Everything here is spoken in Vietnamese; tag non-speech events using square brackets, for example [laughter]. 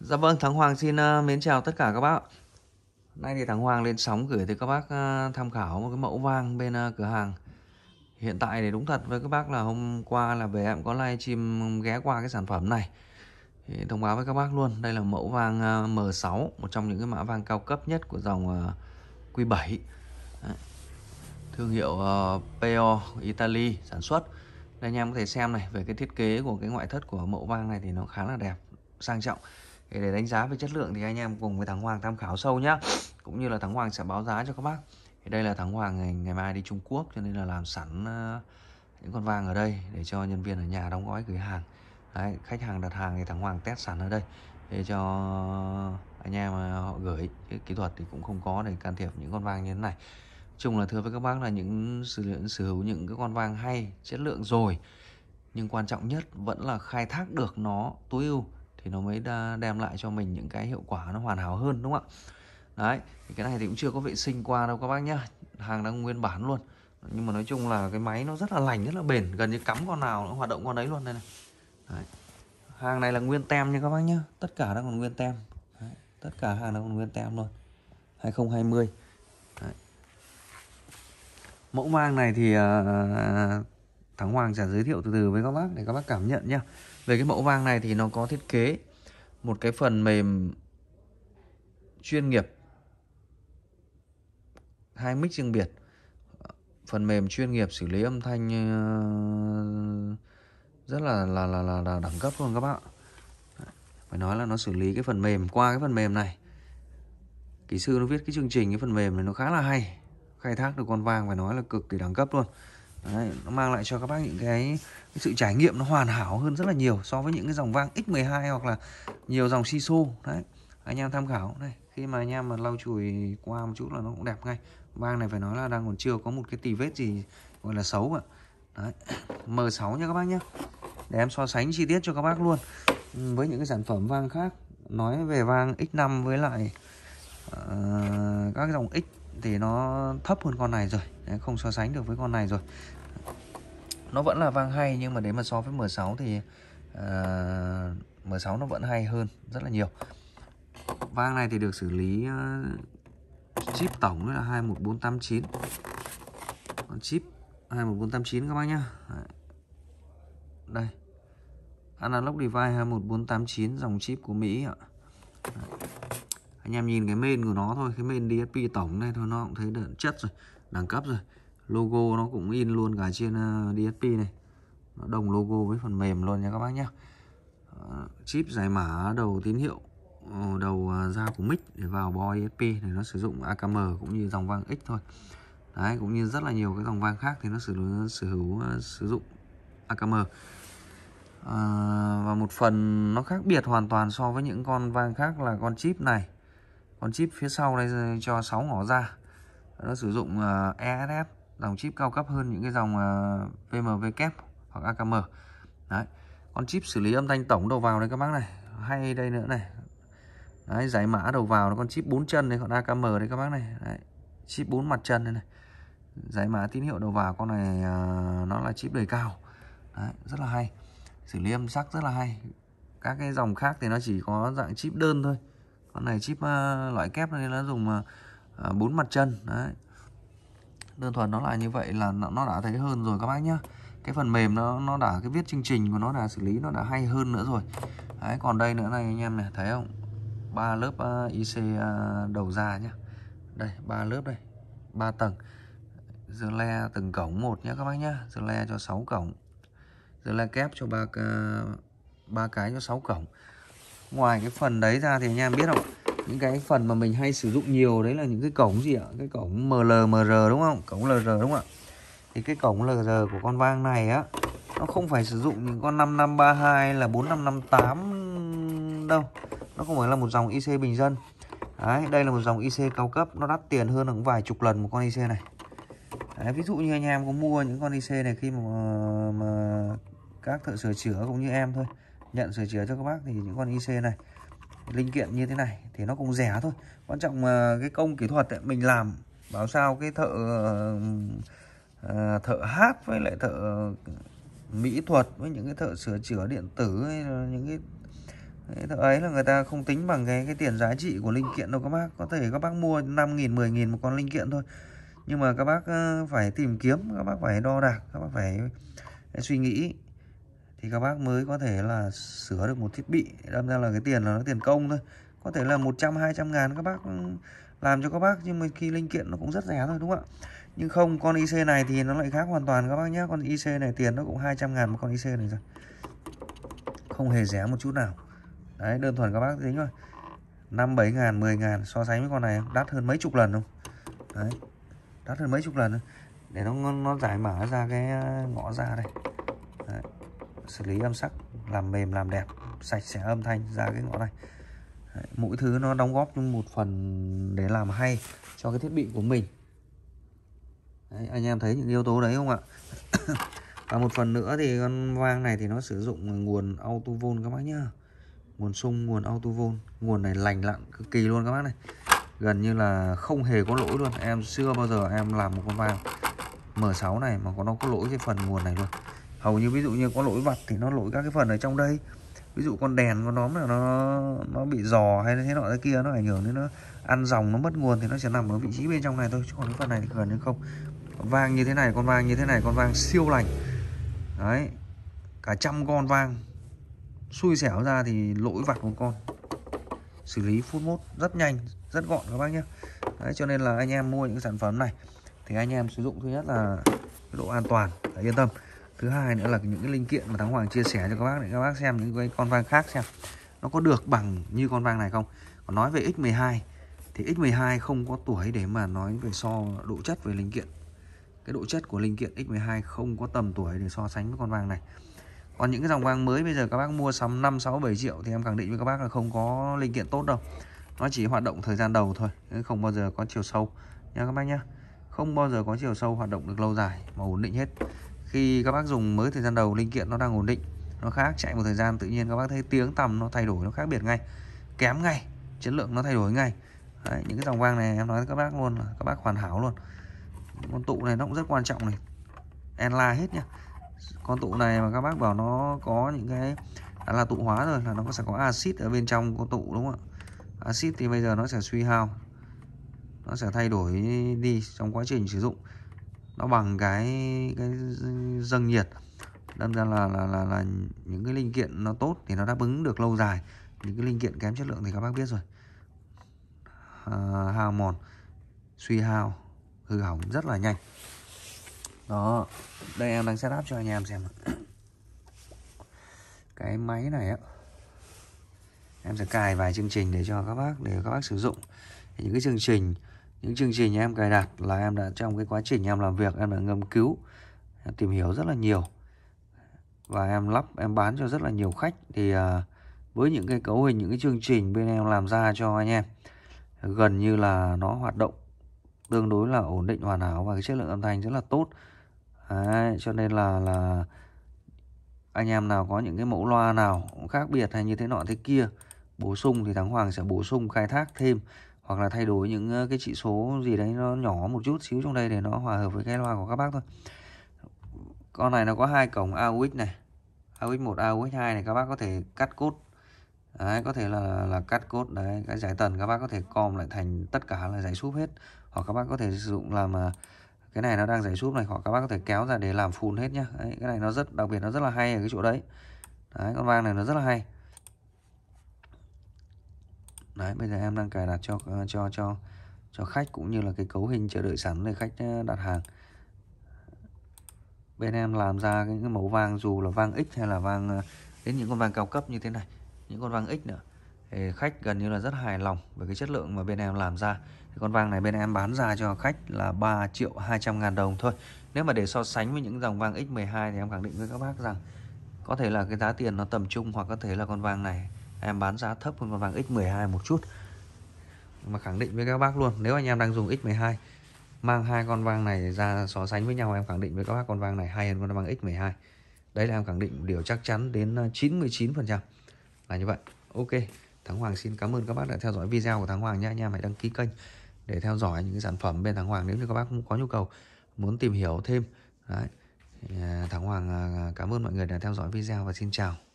Dạ vâng, Thắng Hoàng xin uh, mến chào tất cả các bác. Nay thì Thắng Hoàng lên sóng gửi tới các bác uh, tham khảo một cái mẫu vang bên uh, cửa hàng. Hiện tại thì đúng thật với các bác là hôm qua là về em có livestream ghé qua cái sản phẩm này. Thì thông báo với các bác luôn, đây là mẫu vang uh, M6, một trong những cái mã vang cao cấp nhất của dòng uh, Q7. Đấy. Thương hiệu uh, PO Italy sản xuất. Đây anh em có thể xem này, về cái thiết kế của cái ngoại thất của mẫu vang này thì nó khá là đẹp, sang trọng để, để đánh giá về chất lượng thì anh em cùng với thắng hoàng tham khảo sâu nhá cũng như là thắng hoàng sẽ báo giá cho các bác thì đây là thắng hoàng ngày, ngày mai đi trung quốc cho nên là làm sẵn uh, những con vàng ở đây để cho nhân viên ở nhà đóng gói gửi hàng Đấy, khách hàng đặt hàng thì thắng hoàng test sẵn ở đây để cho anh em ờ, họ gửi cái kỹ thuật thì cũng không có để can thiệp những con vàng như thế này chung là thưa với các bác là những sử, sở hữu những cái con vàng hay chất lượng rồi nhưng quan trọng nhất vẫn là khai thác được nó tối ưu thì nó mới đem lại cho mình những cái hiệu quả nó hoàn hảo hơn đúng không ạ đấy thì cái này thì cũng chưa có vệ sinh qua đâu các bác nhá hàng đang nguyên bản luôn nhưng mà nói chung là cái máy nó rất là lành rất là bền gần như cắm con nào nó hoạt động con đấy luôn đây này đấy. hàng này là nguyên tem nha các bác nhá tất cả đang còn nguyên tem đấy. tất cả hàng đang còn nguyên tem luôn 2020 đấy. mẫu mang này thì uh, Thắng Hoàng sẽ giới thiệu từ từ với các bác để các bác cảm nhận nhá về cái mẫu vang này thì nó có thiết kế một cái phần mềm chuyên nghiệp hai mic riêng biệt phần mềm chuyên nghiệp xử lý âm thanh ờ, rất là là là là, là đẳng cấp luôn các bạn phải nói là nó xử lý cái phần mềm qua cái phần mềm này kỹ sư nó viết cái chương trình cái phần mềm này nó khá là hay khai thác được con vang phải nói là cực kỳ đẳng cấp luôn Đấy, nó mang lại cho các bác những cái, cái sự trải nghiệm nó hoàn hảo hơn rất là nhiều so với những cái dòng vang X12 hoặc là nhiều dòng shiso đấy anh em tham khảo này khi mà anh em mà lau chùi qua một chút là nó cũng đẹp ngay vang này phải nói là đang còn chưa có một cái tì vết gì gọi là xấu ạ đấy. [coughs] M6 nha các bác nhé để em so sánh chi tiết cho các bác luôn ừ, với những cái sản phẩm vang khác nói về vang X5 với lại uh, các dòng X thì nó thấp hơn con này rồi không so sánh được với con này rồi nó vẫn là vang hay nhưng mà đến mà so với M6 thì uh, ờ, M6 nó vẫn hay hơn rất là nhiều vang này thì được xử lý uh, chip tổng là 21489 Còn chip 21489 các bác nhá đây analog device 21489 dòng chip của Mỹ ạ anh em nhìn cái main của nó thôi cái main DSP tổng này thôi nó cũng thấy đợt chất rồi đẳng cấp rồi logo nó cũng in luôn cả trên ờ, DSP này nó đồng logo với phần mềm luôn nha các bác nhé ờ, chip giải mã đầu tín hiệu ờ, đầu ra của mic để vào bo DSP e này nó sử dụng AKM cũng như dòng vang X thôi đấy cũng như rất là nhiều cái dòng vang khác thì nó sử sử hữu sử dụng AKM à, và một phần nó khác biệt hoàn toàn so với những con vang khác là con chip này con chip phía sau đây cho 6 ngõ ra nó sử dụng ờ, esf dòng chip cao cấp hơn những cái dòng ờ, VMW kép hoặc AKM đấy con chip xử lý âm thanh tổng đầu vào đây các bác này hay đây nữa này đấy giải mã đầu vào nó con chip 4 chân đấy còn AKM đấy các bác này đấy. chip 4 mặt chân đây này giải mã tín hiệu đầu vào con này ờ, nó là chip đời cao đấy, rất là hay xử lý âm sắc rất là hay các cái dòng khác thì nó chỉ có dạng chip đơn thôi con này chip ờ, loại kép nên nó dùng ờ, ờ, bốn mặt chân đấy đơn thuần nó là như vậy là nó đã thấy hơn rồi các bác nhá cái phần mềm nó nó đã cái viết chương trình của nó đã xử lý nó đã hay hơn nữa rồi đấy còn đây nữa này anh em này thấy không ba lớp uh, IC uh, đầu ra nhá đây ba lớp đây ba tầng dưa le từng cổng một nhá các bác nhá dưa le cho 6 cổng dưa le kép cho ba ba cái cho 6 cổng ngoài cái phần đấy ra thì anh em biết không những cái phần mà mình hay sử dụng nhiều đấy là những cái cổng gì ạ cái cổng MLMR đúng không cổng LR đúng không ạ thì cái cổng LR của con vang này á nó không phải sử dụng những con 5532 là 4558 đâu nó không phải là một dòng IC bình dân đấy đây là một dòng IC cao cấp nó đắt tiền hơn vài chục lần một con IC này đấy, ví dụ như anh em có mua những con IC này khi mà, mà các thợ sửa chữa cũng như em thôi nhận sửa chữa cho các bác thì những con IC này linh kiện như thế này thì nó cũng rẻ thôi quan trọng mà cái công kỹ thuật ấy, mình làm bảo sao cái thợ ờ, thợ hát với lại thợ mỹ thuật với những cái thợ sửa chữa điện tử hay những cái thợ ấy là người ta không tính bằng cái cái tiền giá trị của linh kiện đâu các bác có thể các bác mua 5 nghìn 10 nghìn một con linh kiện thôi nhưng mà các bác ờ, phải tìm kiếm các bác phải đo đạc các bác phải suy nghĩ thì các bác mới có thể là sửa được một thiết bị đâm ra là cái tiền là nó tiền công thôi có thể là 100 200 ngàn các bác làm cho các bác nhưng mà khi linh kiện nó cũng rất rẻ thôi đúng không ạ nhưng không con IC này thì nó lại khác hoàn toàn các bác nhé con IC này tiền nó cũng 200 ngàn một con IC này rồi không hề rẻ một chút nào đấy đơn thuần các bác tính thôi 5 7 ngàn 10 ngàn so sánh với con này đắt hơn mấy chục lần không đấy đắt hơn mấy chục lần để nó nó giải mở ra cái ờ, ngõ ra đây xử lý âm sắc làm mềm làm đẹp sạch sẽ âm thanh ra cái ngõ này Đấy, mỗi thứ nó đóng góp chung một phần để làm hay cho cái thiết bị của mình Đấy, anh em thấy những yếu tố đấy không ạ [coughs] và một phần nữa thì con vang này thì nó sử dụng nguồn auto vol các bác nhá nguồn sung nguồn auto vol nguồn này lành lặn cực kỳ luôn các bác này gần như là không hề có lỗi luôn em xưa bao giờ em làm một con vang M6 này mà có nó có lỗi cái phần nguồn này luôn hầu như ví dụ như có lỗi vặt thì nó lỗi các cái phần ở trong đây ví dụ con đèn của nó là nó nó bị giò hay thế nọ thế kia nó ảnh hưởng đến nó ăn dòng nó mất nguồn thì nó sẽ nằm ở vị trí bên trong này thôi chứ còn cái phần này thì gần như không vang như thế này con vang như thế này con vang siêu lành đấy cả trăm con vang xui xẻo ra thì lỗi vặt của con xử lý phút mốt rất nhanh rất gọn các bác nhé đấy cho nên là anh em mua những sản phẩm này thì anh em sử dụng thứ nhất là độ an toàn yên tâm thứ hai nữa là những cái linh kiện mà thắng hoàng chia sẻ cho các bác để các bác xem những cái con vang khác xem nó có được bằng như con vang này không còn nói về x12 thì x12 không có tuổi để mà nói về so độ chất về linh kiện cái độ chất của linh kiện x12 không có tầm tuổi để so sánh với con vang này còn những cái dòng vang mới bây giờ các bác mua sắm 5, 6, 7 triệu thì em khẳng định với các bác là không có linh kiện tốt đâu. Nó chỉ hoạt động thời gian đầu thôi, không bao giờ có chiều sâu nha các bác nhá. Không bao giờ có chiều sâu hoạt động được lâu dài mà ổn định hết khi các bác dùng mới thời gian đầu linh kiện nó đang ổn định nó khác chạy một thời gian tự nhiên các bác thấy tiếng tầm nó thay đổi nó khác biệt ngay kém ngay chất lượng nó thay đổi ngay Đấy, những cái dòng vang này em nói với các bác luôn các bác hoàn hảo luôn con tụ này nó cũng rất quan trọng này en la hết nhá con tụ này mà các bác bảo nó có những cái đã là tụ hóa rồi là nó sẽ có axit ở bên trong con tụ đúng không ạ axit thì bây giờ nó sẽ suy hao nó sẽ thay đổi đi trong quá trình sử dụng nó bằng cái cái dâng nhiệt đâm ra là, là là là những cái linh kiện nó tốt thì nó đáp ứng được lâu dài những cái linh kiện kém chất lượng thì các bác biết rồi à, hao mòn suy hao hư hỏng rất là nhanh đó đây em đang setup cho anh em xem [coughs] cái máy này á em sẽ cài vài chương trình để cho các bác để các bác sử dụng những cái chương trình những chương trình em cài đặt là em đã trong cái quá trình em làm việc em đã ngâm cứu em tìm hiểu rất là nhiều và em lắp em bán cho rất là nhiều khách thì à, với những cái cấu hình những cái chương trình bên em làm ra cho anh em gần như là nó hoạt động tương đối là ổn định hoàn hảo và cái chất lượng âm thanh rất là tốt Đấy, cho nên là là anh em nào có những cái mẫu loa nào khác biệt hay như thế nọ thế kia bổ sung thì thắng hoàng sẽ bổ sung khai thác thêm hoặc là thay đổi những cái trị số gì đấy nó nhỏ một chút xíu trong đây để nó hòa hợp với cái loa của các bác thôi con này nó có hai cổng AUX này AUX1 AUX2 này các bác có thể cắt cốt đấy, có thể là là cắt cốt đấy cái giải tần các bác có thể com lại thành tất cả là giải súp hết hoặc các bác có thể sử dụng làm à, cái này nó đang giải súp này hoặc các bác có thể kéo ra để làm phun hết nhá đấy, cái này nó rất đặc biệt nó rất là hay ở cái chỗ đấy đấy con vang này nó rất là hay đấy bây giờ em đang cài đặt cho ờ, cho cho cho khách cũng như là cái cấu hình chờ đợi sẵn để khách ờ, đặt hàng bên em làm ra những cái mẫu vàng dù là vàng X hay là vàng ờ, đến những con vàng cao cấp như thế này những con vàng X nữa thì khách gần như là rất hài lòng về cái chất lượng mà bên em làm ra thì con vàng này bên em bán ra cho khách là 3 triệu 200 ngàn đồng thôi nếu mà để so sánh với những dòng vàng X12 thì em khẳng định với các bác rằng có thể là cái giá tiền nó tầm trung hoặc có thể là con vàng này em bán giá thấp hơn con vàng X12 một chút mà khẳng định với các bác luôn nếu anh em đang dùng X12 mang hai con vàng này ra so sánh với nhau em khẳng định với các bác con vàng này hay hơn con vàng X12 đấy là em khẳng định điều chắc chắn đến 99% ờ, là như vậy ok Thắng Hoàng xin cảm ơn các bác đã theo dõi video của Thắng Hoàng nha, anh em hãy đăng ký kênh để theo dõi những sản phẩm bên Thắng Hoàng nếu như các bác cũng có nhu cầu muốn tìm hiểu thêm đấy ờ, Thắng Hoàng ờ, cảm ơn mọi người đã theo dõi video và xin chào